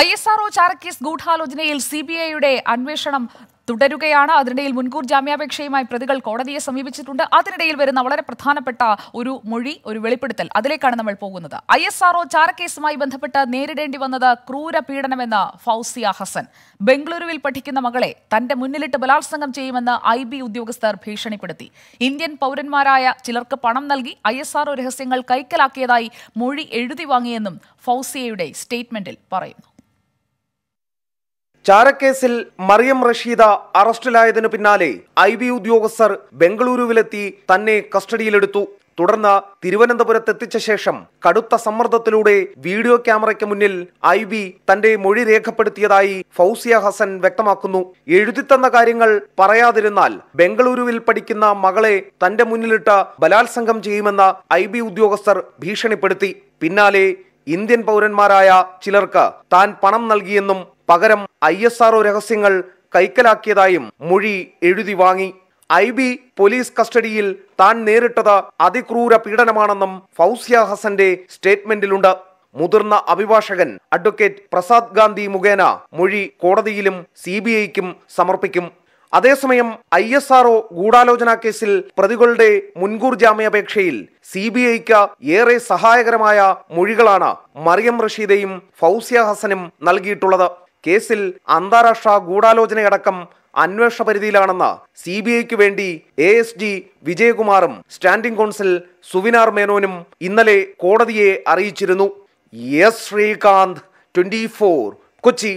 I S R O ചാരക്കേസ് ഗൂഢാലോചനയിൽ C B ഐയുടെ അന്വേഷണം തുടരുകയാണ് അതിനിടയിൽ മുൻകൂർ ജാമ്യാപേക്ഷയുമായി പ്രതികൾ കോടതിയെ സമീപിച്ചിട്ടുണ്ട് അതിനിടയിൽ വരുന്ന വളരെ പ്രധാനപ്പെട്ട ഒരു മൊഴി ഒരു വെളിപ്പെടുത്തൽ അതിലേക്കാണ് നമ്മൾ പോകുന്നത് ഐ എസ് ആർ ഒ ചാരക്കേസുമായി ബന്ധപ്പെട്ട് നേരിടേണ്ടി വന്നത് ക്രൂര പീഡനമെന്ന് ഫൗസിയ ഹസൻ ബംഗളൂരുവിൽ പഠിക്കുന്ന മകളെ തന്റെ മുന്നിലിട്ട് ബലാത്സംഗം ചെയ്യുമെന്ന് ഐ ബി ഉദ്യോഗസ്ഥർ ഭീഷണിപ്പെടുത്തി ഇന്ത്യൻ പൗരന്മാരായ ചിലർക്ക് പണം നൽകി ഐ എസ് ആർ ഒ രഹസ്യങ്ങൾ കൈക്കലാക്കിയതായി മൊഴി എഴുതി വാങ്ങിയെന്നും ഫൗസിയയുടെ സ്റ്റേറ്റ്മെന്റിൽ പറയുന്നു ചാരക്കേസിൽ മറിയം റഷീദ അറസ്റ്റിലായതിനു പിന്നാലെ ഐ ബി ഉദ്യോഗസ്ഥർ ബംഗളൂരുവിലെത്തി തന്നെ കസ്റ്റഡിയിലെടുത്തു തുടർന്ന് തിരുവനന്തപുരത്തെത്തിച്ച ശേഷം കടുത്ത സമ്മർദ്ദത്തിലൂടെ വീഡിയോ ക്യാമറയ്ക്ക് മുന്നിൽ ഐ ബി തന്റെ മൊഴി രേഖപ്പെടുത്തിയതായി ഫൗസിയ ഹസൻ വ്യക്തമാക്കുന്നു എഴുതിത്തന്ന കാര്യങ്ങൾ പറയാതിരുന്നാൽ ബംഗളൂരുവിൽ പഠിക്കുന്ന മകളെ തന്റെ മുന്നിലിട്ട് ബലാത്സംഗം ചെയ്യുമെന്ന് ഐ ബി ഉദ്യോഗസ്ഥർ ഭീഷണിപ്പെടുത്തി പിന്നാലെ ഇന്ത്യൻ പൗരന്മാരായ ചിലർക്ക് താൻ പണം നൽകിയെന്നും പകരം ഐ എസ് ആർഒ രഹസ്യങ്ങൾ കൈക്കലാക്കിയതായും മൊഴി എഴുതി വാങ്ങി ഐ ബി പോലീസ് കസ്റ്റഡിയിൽ താൻ നേരിട്ടത് അതിക്രൂര പീഡനമാണെന്നും ഫൗസിയ ഹസന്റെ സ്റ്റേറ്റ്മെന്റിലുണ്ട് മുതിർന്ന അഭിഭാഷകൻ അഡ്വക്കേറ്റ് പ്രസാദ് ഗാന്ധി മുഖേന മൊഴി കോടതിയിലും സി സമർപ്പിക്കും അതേസമയം ഐ എസ് ആർഒ ഗൂഢാലോചന കേസിൽ പ്രതികളുടെ മുൻകൂർ ജാമ്യാപേക്ഷയിൽ സി ബി ഐക്ക് ഏറെ സഹായകരമായ മൊഴികളാണ് മറിയം റഷീദയും ഫൗസിയ ഹസനും നൽകിയിട്ടുള്ളത് കേസിൽ അന്താരാഷ്ട്ര ഗൂഢാലോചനയടക്കം അന്വേഷണ പരിധിയിലാണെന്ന് സി ബി ഐക്ക് വേണ്ടി എ എസ് ഡി വിജയകുമാറും സ്റ്റാൻഡിംഗ് കോൺസിൽ സുവിനാർ മേനോനും ഇന്നലെ കോടതിയെ അറിയിച്ചിരുന്നു എസ് ശ്രീകാന്ത് ട്വന്റി കൊച്ചി